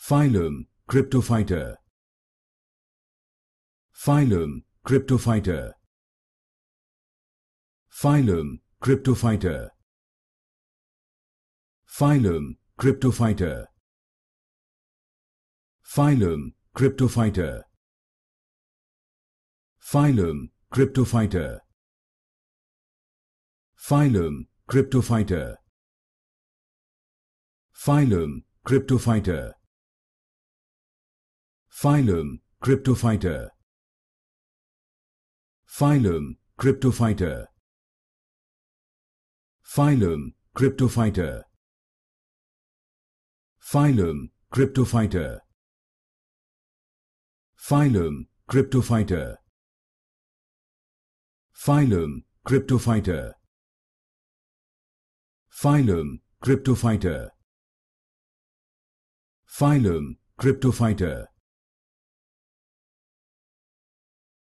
Phylum Cryptophyta Phylum Cryptophyta Phylum Cryptophyta Phylum Cryptophyta Phylum Cryptophyta Phylum Cryptophyta Phylum Cryptophyta Phylum Cryptophyta Phylum Cryptophyta Phylum Cryptophyta Phylum Cryptophyta Phylum Cryptophyta Phylum Cryptophyta Phylum Cryptophyta Phylum Cryptophyta Phylum Cryptophyta